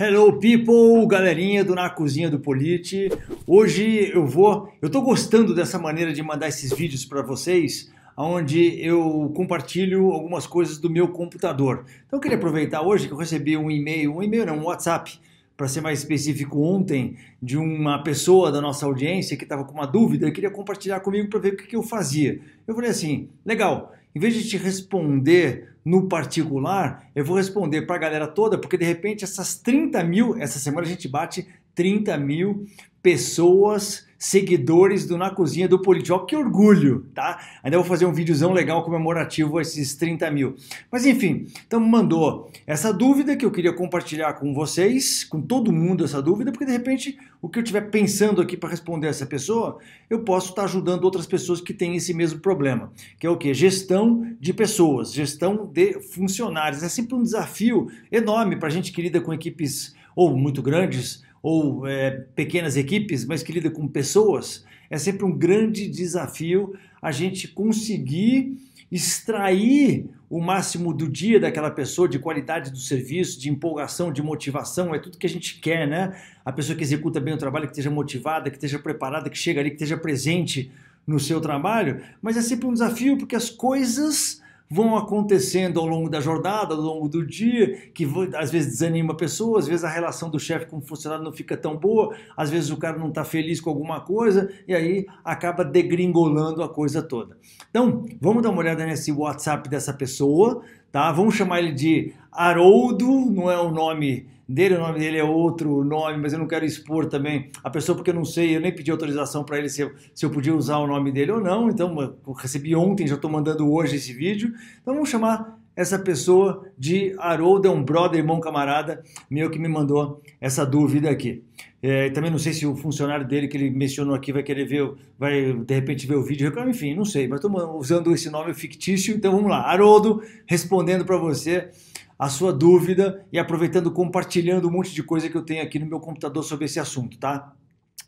Hello people, galerinha do Na Cozinha do Polite. Hoje eu vou, eu tô gostando dessa maneira de mandar esses vídeos para vocês, onde eu compartilho algumas coisas do meu computador. Então eu queria aproveitar hoje que eu recebi um e-mail, um e-mail não, um WhatsApp, para ser mais específico, ontem, de uma pessoa da nossa audiência que estava com uma dúvida e queria compartilhar comigo para ver o que, que eu fazia. Eu falei assim, legal, em vez de te responder no particular, eu vou responder para a galera toda, porque de repente essas 30 mil, essa semana a gente bate 30 mil pessoas seguidores do Na Cozinha do Politjob. Que orgulho, tá? Ainda vou fazer um videozão legal comemorativo a esses 30 mil. Mas enfim, então mandou essa dúvida que eu queria compartilhar com vocês, com todo mundo essa dúvida, porque de repente o que eu estiver pensando aqui para responder essa pessoa, eu posso estar tá ajudando outras pessoas que têm esse mesmo problema, que é o que? Gestão de pessoas, gestão de funcionários. É sempre um desafio enorme para gente que lida com equipes ou muito grandes ou é, pequenas equipes, mas que lida com pessoas, é sempre um grande desafio a gente conseguir extrair o máximo do dia daquela pessoa, de qualidade do serviço, de empolgação, de motivação, é tudo que a gente quer, né? A pessoa que executa bem o trabalho, que esteja motivada, que esteja preparada, que chega ali, que esteja presente no seu trabalho, mas é sempre um desafio porque as coisas vão acontecendo ao longo da jornada, ao longo do dia, que às vezes desanima a pessoa, às vezes a relação do chefe com o funcionário não fica tão boa, às vezes o cara não está feliz com alguma coisa e aí acaba degringolando a coisa toda. Então, vamos dar uma olhada nesse WhatsApp dessa pessoa, tá? Vamos chamar ele de Haroldo, não é o nome dele, o nome dele é outro nome, mas eu não quero expor também a pessoa porque eu não sei, eu nem pedi autorização para ele se eu, se eu podia usar o nome dele ou não, então eu recebi ontem, já estou mandando hoje esse vídeo, então vamos chamar essa pessoa de Haroldo é um brother, irmão, camarada meu que me mandou essa dúvida aqui. É, também não sei se o funcionário dele que ele mencionou aqui vai querer ver, vai de repente ver o vídeo, enfim, não sei, mas estou usando esse nome fictício, então vamos lá. Haroldo respondendo para você a sua dúvida e aproveitando, compartilhando um monte de coisa que eu tenho aqui no meu computador sobre esse assunto, tá?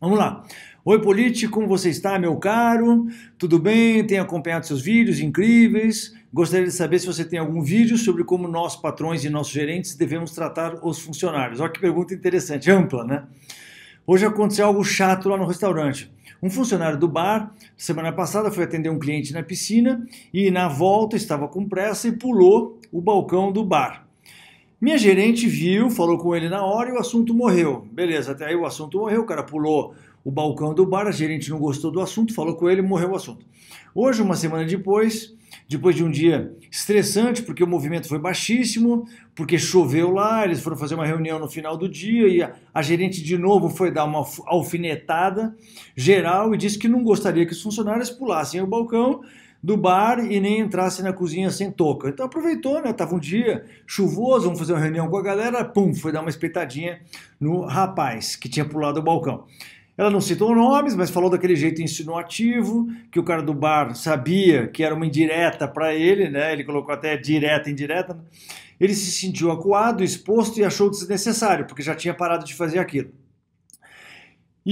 Vamos lá. Oi, politi. como você está, meu caro? Tudo bem? Tenho acompanhado seus vídeos incríveis. Gostaria de saber se você tem algum vídeo sobre como nós, patrões e nossos gerentes, devemos tratar os funcionários. Olha que pergunta interessante, ampla, né? Hoje aconteceu algo chato lá no restaurante. Um funcionário do bar, semana passada, foi atender um cliente na piscina e, na volta, estava com pressa e pulou o balcão do bar. Minha gerente viu, falou com ele na hora e o assunto morreu. Beleza, até aí o assunto morreu, o cara pulou o balcão do bar, a gerente não gostou do assunto, falou com ele, morreu o assunto. Hoje, uma semana depois, depois de um dia estressante, porque o movimento foi baixíssimo, porque choveu lá, eles foram fazer uma reunião no final do dia e a, a gerente de novo foi dar uma alfinetada geral e disse que não gostaria que os funcionários pulassem o balcão do bar e nem entrasse na cozinha sem touca. Então aproveitou, né? Tava um dia chuvoso, vamos fazer uma reunião com a galera, pum, foi dar uma espetadinha no rapaz que tinha pulado o balcão. Ela não citou nomes, mas falou daquele jeito insinuativo, que o cara do bar sabia que era uma indireta para ele, né? Ele colocou até direta, indireta. Né? Ele se sentiu acuado, exposto e achou desnecessário, porque já tinha parado de fazer aquilo.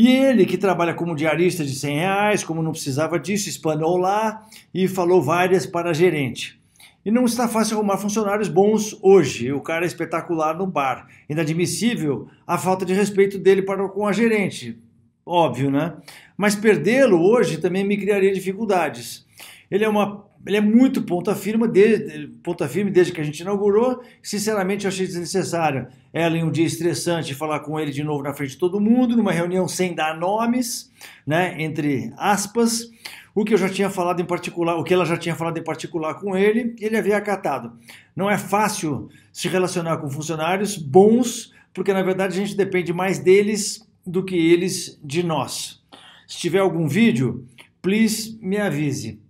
E ele, que trabalha como diarista de 100 reais, como não precisava disso, explanou lá e falou várias para a gerente. E não está fácil arrumar funcionários bons hoje. O cara é espetacular no bar. Inadmissível a falta de respeito dele para com a gerente. Óbvio, né? Mas perdê-lo hoje também me criaria dificuldades. Ele é uma ele é muito ponta firme, desde, ponta firme desde que a gente inaugurou. Sinceramente, eu achei desnecessário ela em um dia estressante falar com ele de novo na frente de todo mundo, numa reunião sem dar nomes, né, entre aspas. O que eu já tinha falado em particular, o que ela já tinha falado em particular com ele, ele havia acatado. Não é fácil se relacionar com funcionários bons, porque na verdade a gente depende mais deles do que eles de nós. Se tiver algum vídeo, please me avise.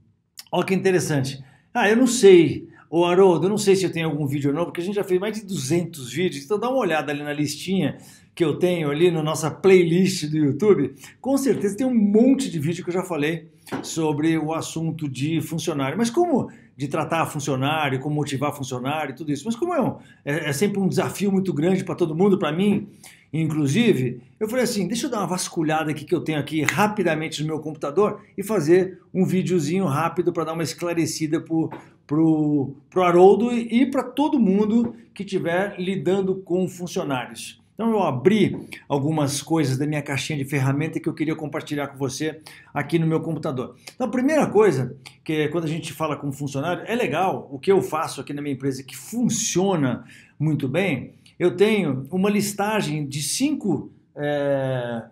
Olha que interessante. Ah, eu não sei. Ô Haroldo, eu não sei se eu tenho algum vídeo ou não, porque a gente já fez mais de 200 vídeos, então dá uma olhada ali na listinha que eu tenho ali na nossa playlist do YouTube. Com certeza tem um monte de vídeo que eu já falei sobre o assunto de funcionário. Mas como de tratar funcionário, como motivar funcionário e tudo isso, mas como é, um, é, é sempre um desafio muito grande para todo mundo, para mim, Inclusive, eu falei assim: deixa eu dar uma vasculhada aqui que eu tenho aqui rapidamente no meu computador e fazer um videozinho rápido para dar uma esclarecida pro, pro, pro Haroldo e, para todo mundo que estiver lidando com funcionários. Então eu abri algumas coisas da minha caixinha de ferramenta que eu queria compartilhar com você aqui no meu computador. Então a primeira coisa que é quando a gente fala com funcionário é legal o que eu faço aqui na minha empresa que funciona muito bem eu tenho uma listagem de cinco. É,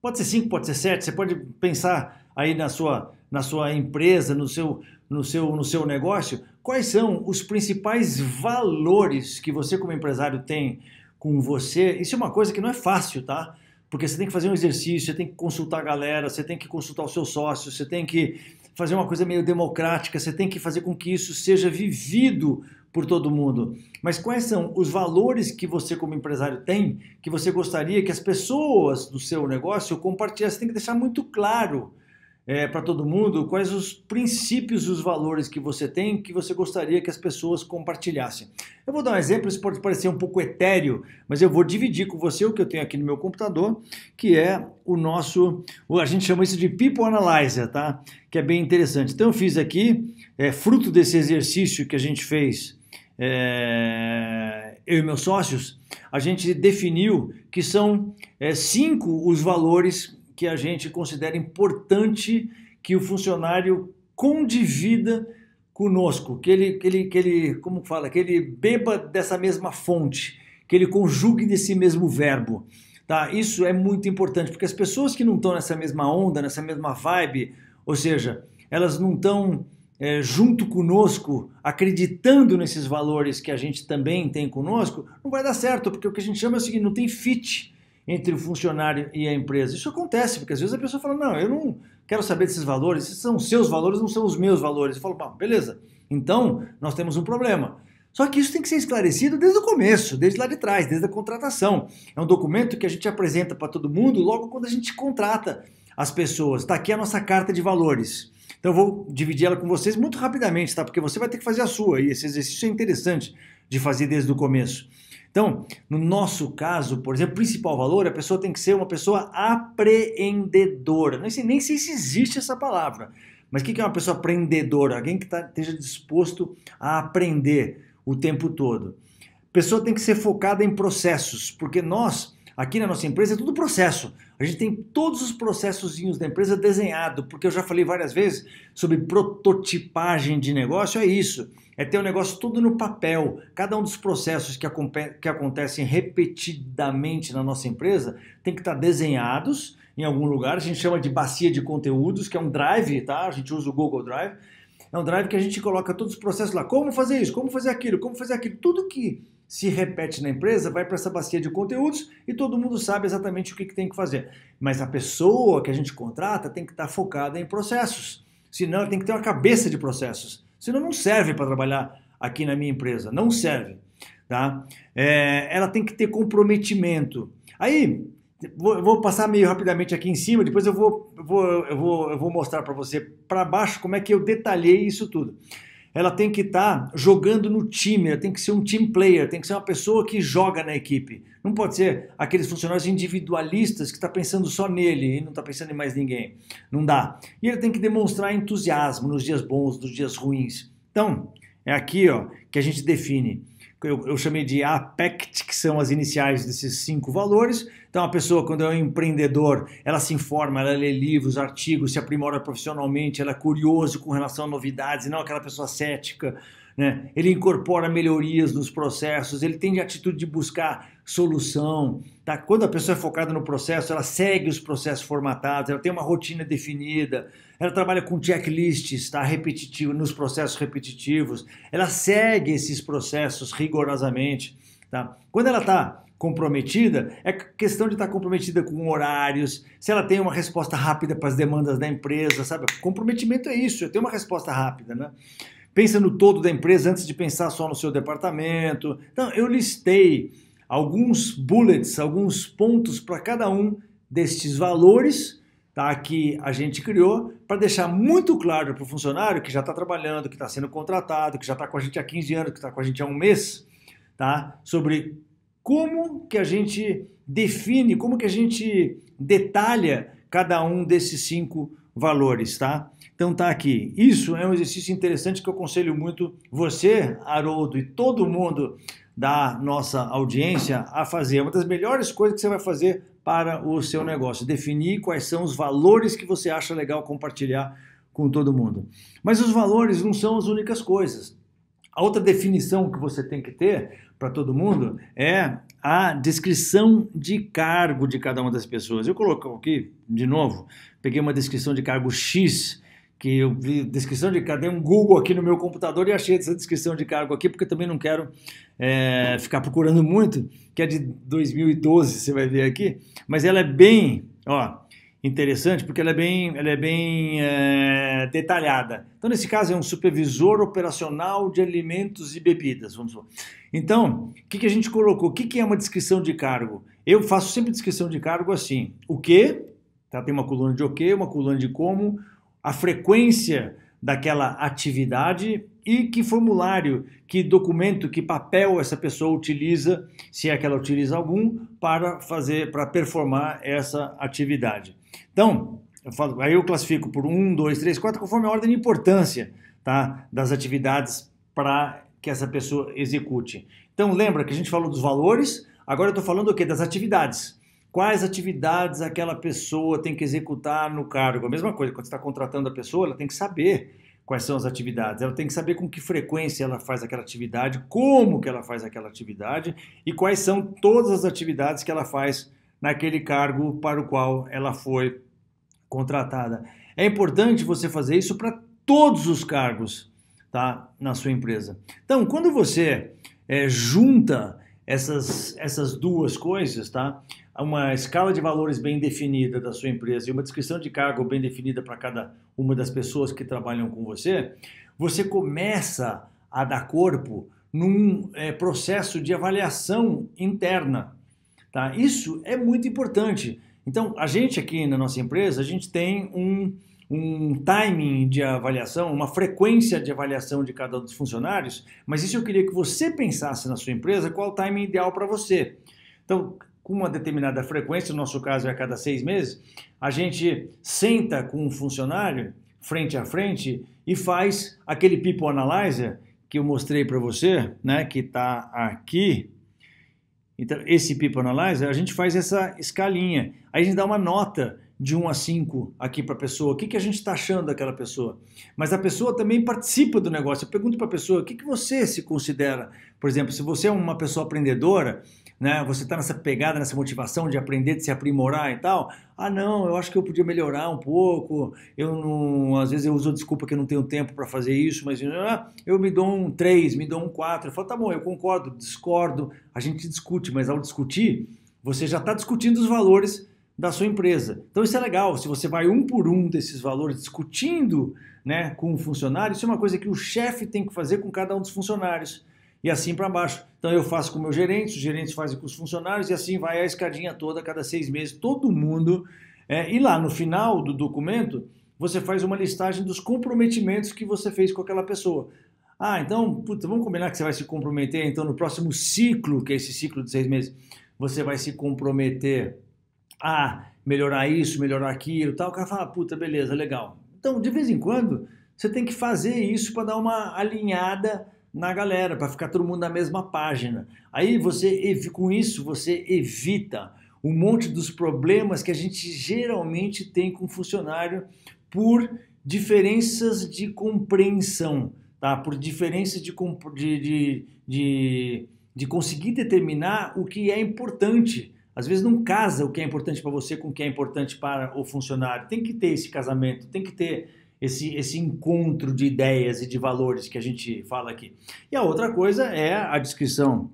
pode ser cinco, pode ser sete, você pode pensar aí na sua, na sua empresa, no seu, no, seu, no seu negócio, quais são os principais valores que você, como empresário, tem com você. Isso é uma coisa que não é fácil, tá? Porque você tem que fazer um exercício, você tem que consultar a galera, você tem que consultar os seus sócios, você tem que fazer uma coisa meio democrática, você tem que fazer com que isso seja vivido por todo mundo, mas quais são os valores que você, como empresário, tem que você gostaria que as pessoas do seu negócio compartilhassem? Você tem que deixar muito claro é, para todo mundo quais os princípios e os valores que você tem que você gostaria que as pessoas compartilhassem. Eu vou dar um exemplo, isso pode parecer um pouco etéreo, mas eu vou dividir com você o que eu tenho aqui no meu computador, que é o nosso, a gente chama isso de People Analyzer, tá? Que é bem interessante. Então eu fiz aqui, é, fruto desse exercício que a gente fez é, eu e meus sócios, a gente definiu que são é, cinco os valores que a gente considera importante que o funcionário condivida conosco, que ele, que ele, que ele como fala, que ele beba dessa mesma fonte, que ele conjugue desse mesmo verbo. Tá? Isso é muito importante, porque as pessoas que não estão nessa mesma onda, nessa mesma vibe, ou seja, elas não estão é, junto conosco, acreditando nesses valores que a gente também tem conosco, não vai dar certo, porque o que a gente chama é o seguinte: não tem fit entre o funcionário e a empresa. Isso acontece, porque às vezes a pessoa fala: não, eu não quero saber desses valores, esses são seus valores, não são os meus valores. Eu falo: bom, beleza, então nós temos um problema. Só que isso tem que ser esclarecido desde o começo, desde lá de trás, desde a contratação. É um documento que a gente apresenta para todo mundo logo quando a gente contrata as pessoas. Está aqui a nossa carta de valores. Então eu vou dividir ela com vocês muito rapidamente, tá? Porque você vai ter que fazer a sua e esse exercício é interessante de fazer desde o começo. Então, no nosso caso, por exemplo, principal valor, a pessoa tem que ser uma pessoa apreendedora. Nem sei, nem sei se existe essa palavra, mas o que é uma pessoa aprendedora? Alguém que tá, esteja disposto a aprender o tempo todo. A pessoa tem que ser focada em processos, porque nós Aqui na nossa empresa é tudo processo. A gente tem todos os processozinhos da empresa desenhado, porque eu já falei várias vezes sobre prototipagem de negócio, é isso. É ter o um negócio tudo no papel. Cada um dos processos que, que acontecem repetidamente na nossa empresa tem que estar desenhados em algum lugar. A gente chama de bacia de conteúdos, que é um drive, tá? A gente usa o Google Drive. É um drive que a gente coloca todos os processos lá. Como fazer isso? Como fazer aquilo? Como fazer aquilo? Tudo que se repete na empresa, vai para essa bacia de conteúdos e todo mundo sabe exatamente o que, que tem que fazer. Mas a pessoa que a gente contrata tem que estar tá focada em processos, senão ela tem que ter uma cabeça de processos, senão não serve para trabalhar aqui na minha empresa, não serve. Tá? É, ela tem que ter comprometimento. Aí, vou, vou, passar meio rapidamente aqui em cima, depois eu vou, eu vou, eu vou, eu vou mostrar para você para baixo como é que eu detalhei isso tudo ela tem que estar tá jogando no time, ela tem que ser um team player, tem que ser uma pessoa que joga na equipe. Não pode ser aqueles funcionários individualistas que está pensando só nele e não está pensando em mais ninguém. Não dá. E ele tem que demonstrar entusiasmo nos dias bons, nos dias ruins. Então, é aqui ó, que a gente define eu, eu chamei de APECT, que são as iniciais desses cinco valores. Então, a pessoa, quando é um empreendedor, ela se informa, ela lê livros, artigos, se aprimora profissionalmente, ela é curioso com relação a novidades, não aquela pessoa cética né? ele incorpora melhorias nos processos, ele tem a atitude de buscar solução. Tá? Quando a pessoa é focada no processo, ela segue os processos formatados, ela tem uma rotina definida, ela trabalha com checklists tá? repetitivo, nos processos repetitivos, ela segue esses processos rigorosamente. Tá? Quando ela está comprometida, é questão de estar tá comprometida com horários, se ela tem uma resposta rápida para as demandas da empresa, sabe? Comprometimento é isso, eu tenho uma resposta rápida, né? Pensa no todo da empresa antes de pensar só no seu departamento. Então, eu listei alguns bullets, alguns pontos para cada um destes valores tá, que a gente criou para deixar muito claro para o funcionário que já está trabalhando, que está sendo contratado, que já está com a gente há 15 anos, que está com a gente há um mês, tá, sobre como que a gente define, como que a gente detalha cada um desses cinco valores, tá? Então tá aqui. Isso é um exercício interessante que eu aconselho muito você, Haroldo, e todo mundo da nossa audiência a fazer. É uma das melhores coisas que você vai fazer para o seu negócio. Definir quais são os valores que você acha legal compartilhar com todo mundo. Mas os valores não são as únicas coisas. A outra definição que você tem que ter para todo mundo é a descrição de cargo de cada uma das pessoas. Eu coloco aqui, de novo, peguei uma descrição de cargo X que eu vi descrição de cargo, dei um Google aqui no meu computador e achei essa descrição de cargo aqui, porque também não quero é, ficar procurando muito, que é de 2012, você vai ver aqui, mas ela é bem, ó, interessante, porque ela é bem, ela é bem é, detalhada. Então, nesse caso, é um supervisor operacional de alimentos e bebidas, vamos Então, o que, que a gente colocou? O que, que é uma descrição de cargo? Eu faço sempre descrição de cargo assim, o que, tá? tem uma coluna de o que, uma coluna de como, a frequência daquela atividade e que formulário, que documento, que papel essa pessoa utiliza, se é que ela utiliza algum, para fazer, para performar essa atividade. Então, eu falo, aí eu classifico por um, dois, três, quatro conforme a ordem de importância tá, das atividades para que essa pessoa execute. Então, lembra que a gente falou dos valores, agora eu estou falando o quê? Das atividades quais atividades aquela pessoa tem que executar no cargo. A mesma coisa, quando você está contratando a pessoa, ela tem que saber quais são as atividades, ela tem que saber com que frequência ela faz aquela atividade, como que ela faz aquela atividade e quais são todas as atividades que ela faz naquele cargo para o qual ela foi contratada. É importante você fazer isso para todos os cargos tá, na sua empresa. Então, quando você é, junta essas, essas duas coisas, tá? Uma escala de valores bem definida da sua empresa e uma descrição de cargo bem definida para cada uma das pessoas que trabalham com você, você começa a dar corpo num é, processo de avaliação interna, tá? Isso é muito importante. Então, a gente aqui na nossa empresa, a gente tem um um timing de avaliação, uma frequência de avaliação de cada um dos funcionários, mas isso eu queria que você pensasse na sua empresa qual o timing ideal para você. Então, com uma determinada frequência, no nosso caso é a cada seis meses, a gente senta com um funcionário frente a frente e faz aquele people analyzer que eu mostrei para você, né, que está aqui. Então, esse people analyzer, a gente faz essa escalinha. Aí a gente dá uma nota de 1 a 5 aqui para a pessoa, o que, que a gente está achando daquela pessoa. Mas a pessoa também participa do negócio. Eu pergunto para a pessoa, o que, que você se considera? Por exemplo, se você é uma pessoa aprendedora, né, você está nessa pegada, nessa motivação de aprender, de se aprimorar e tal. Ah, não, eu acho que eu podia melhorar um pouco. Eu não, às vezes eu uso desculpa que eu não tenho tempo para fazer isso, mas ah, eu me dou um 3, me dou um 4. Eu falo, tá bom, eu concordo, discordo. A gente discute, mas ao discutir, você já está discutindo os valores da sua empresa. Então isso é legal, se você vai um por um desses valores discutindo né, com o funcionário, isso é uma coisa que o chefe tem que fazer com cada um dos funcionários. E assim para baixo. Então eu faço com o meu gerente, os gerentes fazem com os funcionários e assim vai a escadinha toda, cada seis meses, todo mundo. É, e lá no final do documento, você faz uma listagem dos comprometimentos que você fez com aquela pessoa. Ah, então, puta, vamos combinar que você vai se comprometer, então, no próximo ciclo, que é esse ciclo de seis meses, você vai se comprometer ah, melhorar isso, melhorar aquilo, tal. O cara fala, puta, beleza, legal. Então, de vez em quando, você tem que fazer isso para dar uma alinhada na galera, para ficar todo mundo na mesma página. Aí você, com isso, você evita um monte dos problemas que a gente geralmente tem com funcionário por diferenças de compreensão, tá? Por diferenças de, de, de, de, de conseguir determinar o que é importante às vezes não casa o que é importante para você com o que é importante para o funcionário. Tem que ter esse casamento, tem que ter esse, esse encontro de ideias e de valores que a gente fala aqui. E a outra coisa é a descrição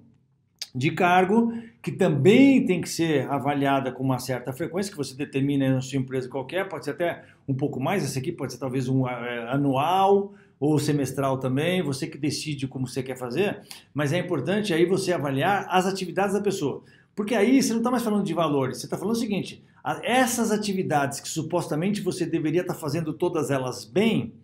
de cargo, que também tem que ser avaliada com uma certa frequência, que você determina na sua empresa qualquer, é. pode ser até um pouco mais, esse aqui pode ser talvez um é, anual ou semestral também, você que decide como você quer fazer, mas é importante aí você avaliar as atividades da pessoa. Porque aí você não está mais falando de valores, você está falando o seguinte: essas atividades que supostamente você deveria estar tá fazendo todas elas bem,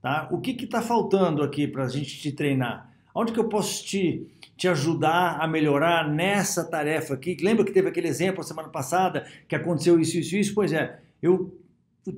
tá? o que está faltando aqui para a gente te treinar? Onde que eu posso te, te ajudar a melhorar nessa tarefa aqui? Lembra que teve aquele exemplo semana passada que aconteceu isso, isso, isso? Pois é, eu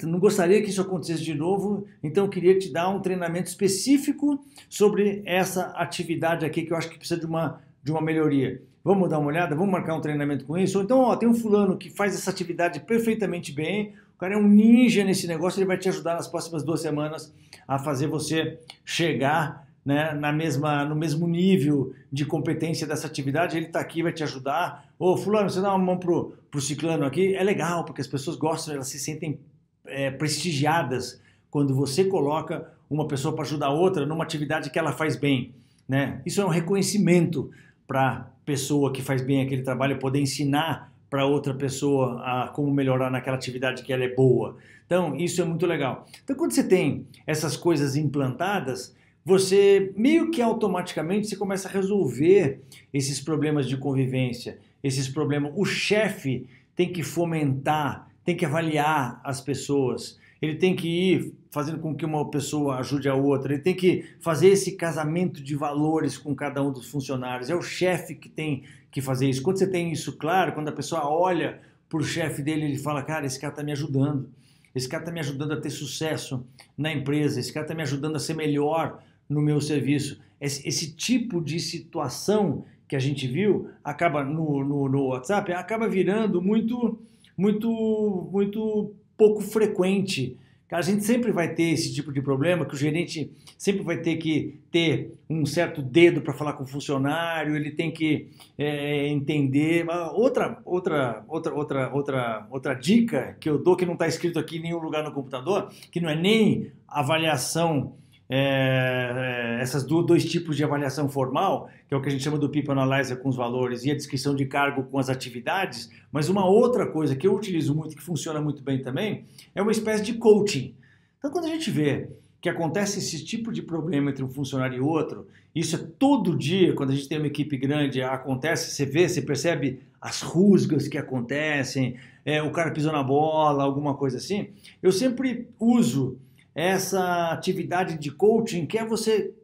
não gostaria que isso acontecesse de novo, então eu queria te dar um treinamento específico sobre essa atividade aqui que eu acho que precisa de uma, de uma melhoria. Vamos dar uma olhada, vamos marcar um treinamento com isso. Ou então, ó, tem um fulano que faz essa atividade perfeitamente bem, o cara é um ninja nesse negócio, ele vai te ajudar nas próximas duas semanas a fazer você chegar né, na mesma, no mesmo nível de competência dessa atividade, ele está aqui, vai te ajudar. Ô, fulano, você dá uma mão pro, o ciclano aqui. É legal, porque as pessoas gostam, elas se sentem é, prestigiadas quando você coloca uma pessoa para ajudar outra numa atividade que ela faz bem. Né? Isso é um reconhecimento para pessoa que faz bem aquele trabalho poder ensinar para outra pessoa a como melhorar naquela atividade que ela é boa. Então, isso é muito legal. Então, quando você tem essas coisas implantadas, você meio que automaticamente você começa a resolver esses problemas de convivência, esses problemas. O chefe tem que fomentar, tem que avaliar as pessoas, ele tem que ir fazendo com que uma pessoa ajude a outra, ele tem que fazer esse casamento de valores com cada um dos funcionários. É o chefe que tem que fazer isso. Quando você tem isso claro, quando a pessoa olha para o chefe dele, ele fala: Cara, esse cara está me ajudando, esse cara está me ajudando a ter sucesso na empresa, esse cara está me ajudando a ser melhor no meu serviço. Esse, esse tipo de situação que a gente viu acaba no, no, no WhatsApp acaba virando muito muito muito pouco frequente. a gente sempre vai ter esse tipo de problema que o gerente sempre vai ter que ter um certo dedo para falar com o funcionário, ele tem que é, entender. Outra, outra, outra, outra, outra, outra dica que eu dou que não está escrito aqui em nenhum lugar no computador, que não é nem avaliação é, é, essas duas dois tipos de avaliação formal, que é o que a gente chama do PIP Analyzer com os valores e a descrição de cargo com as atividades, mas uma outra coisa que eu utilizo muito, que funciona muito bem também, é uma espécie de coaching. Então, quando a gente vê que acontece esse tipo de problema entre um funcionário e outro, isso é todo dia, quando a gente tem uma equipe grande, acontece, você vê, você percebe as rusgas que acontecem, é, o cara pisou na bola, alguma coisa assim, eu sempre uso essa atividade de coaching, que é você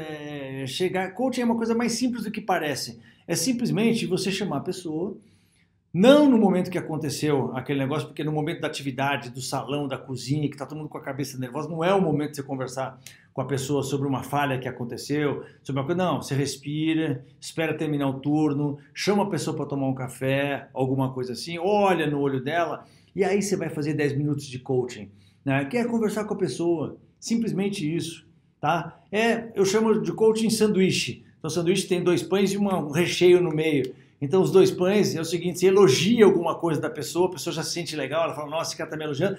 é, é, chegar. Coaching é uma coisa mais simples do que parece. É simplesmente você chamar a pessoa, não no momento que aconteceu aquele negócio, porque no momento da atividade, do salão, da cozinha, que está todo mundo com a cabeça nervosa, não é o momento de você conversar com a pessoa sobre uma falha que aconteceu, sobre uma coisa. Não, você respira, espera terminar o turno, chama a pessoa para tomar um café, alguma coisa assim, olha no olho dela, e aí você vai fazer 10 minutos de coaching né? quer conversar com a pessoa, simplesmente isso, tá? É, eu chamo de coaching sanduíche. Então, sanduíche tem dois pães e uma, um recheio no meio. Então, os dois pães é o seguinte: você elogia alguma coisa da pessoa, a pessoa já se sente legal, ela fala, nossa, esse cara tá me elogiando.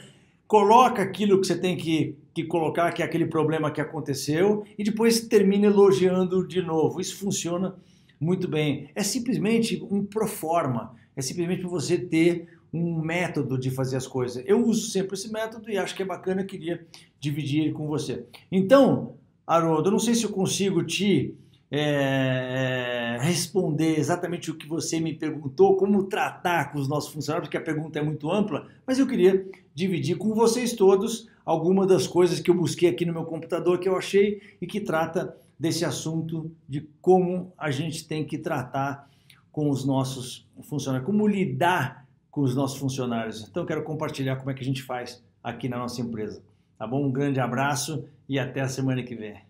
Coloca aquilo que você tem que, que colocar, que é aquele problema que aconteceu, e depois termina elogiando de novo. Isso funciona muito bem. É simplesmente um proforma, é simplesmente para você ter um método de fazer as coisas. Eu uso sempre esse método e acho que é bacana, queria dividir ele com você. Então, Haroldo, eu não sei se eu consigo te é, responder exatamente o que você me perguntou, como tratar com os nossos funcionários, porque a pergunta é muito ampla, mas eu queria dividir com vocês todos algumas das coisas que eu busquei aqui no meu computador que eu achei e que trata desse assunto de como a gente tem que tratar com os nossos funcionários, como lidar com os nossos funcionários. Então, eu quero compartilhar como é que a gente faz aqui na nossa empresa. Tá bom? Um grande abraço e até a semana que vem.